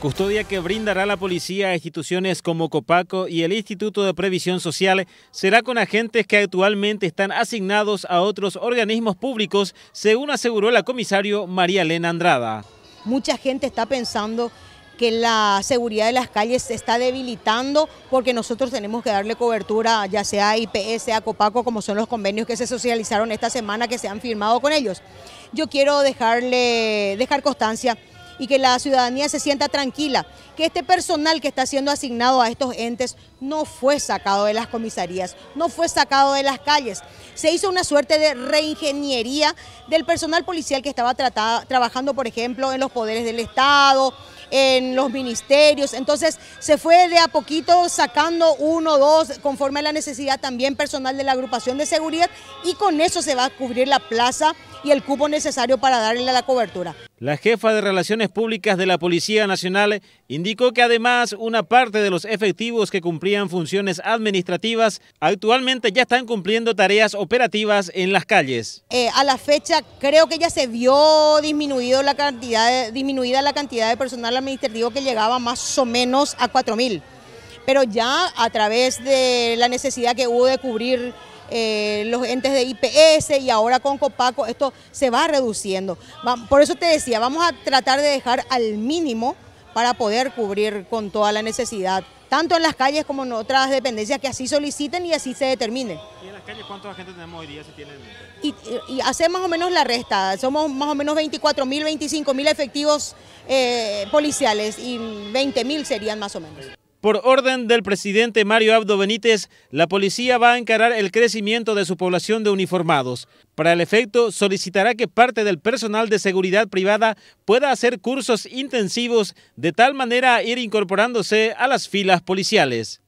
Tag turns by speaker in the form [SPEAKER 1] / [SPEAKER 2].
[SPEAKER 1] Custodia que brindará la policía a instituciones como Copaco y el Instituto de Previsión Social será con agentes que actualmente están asignados a otros organismos públicos, según aseguró la comisario María Elena Andrada.
[SPEAKER 2] Mucha gente está pensando que la seguridad de las calles se está debilitando porque nosotros tenemos que darle cobertura ya sea a IPS, a Copaco, como son los convenios que se socializaron esta semana que se han firmado con ellos. Yo quiero dejarle, dejar constancia y que la ciudadanía se sienta tranquila, que este personal que está siendo asignado a estos entes no fue sacado de las comisarías, no fue sacado de las calles. Se hizo una suerte de reingeniería del personal policial que estaba trabajando, por ejemplo, en los poderes del Estado, en los ministerios. Entonces se fue de a poquito sacando uno, dos, conforme a la necesidad también personal de la agrupación de seguridad y con eso se va a cubrir la plaza y el cupo necesario para darle la cobertura.
[SPEAKER 1] La jefa de Relaciones Públicas de la Policía Nacional indicó que además una parte de los efectivos que cumplían funciones administrativas actualmente ya están cumpliendo tareas operativas en las calles.
[SPEAKER 2] Eh, a la fecha creo que ya se vio disminuida la cantidad de personal administrativo que llegaba más o menos a 4.000, pero ya a través de la necesidad que hubo de cubrir eh, los entes de IPS y ahora con Copaco esto se va reduciendo. por eso te decía, vamos a tratar de dejar al mínimo para poder cubrir con toda la necesidad, tanto en las calles como en otras dependencias que así soliciten y así se determine.
[SPEAKER 1] ¿Y en las calles cuánta gente tenemos hoy día? Si tienen... y,
[SPEAKER 2] hace más o menos la resta, somos más o menos 24 mil, efectivos eh, policiales y 20.000 serían más o menos.
[SPEAKER 1] Por orden del presidente Mario Abdo Benítez, la policía va a encarar el crecimiento de su población de uniformados. Para el efecto, solicitará que parte del personal de seguridad privada pueda hacer cursos intensivos de tal manera ir incorporándose a las filas policiales.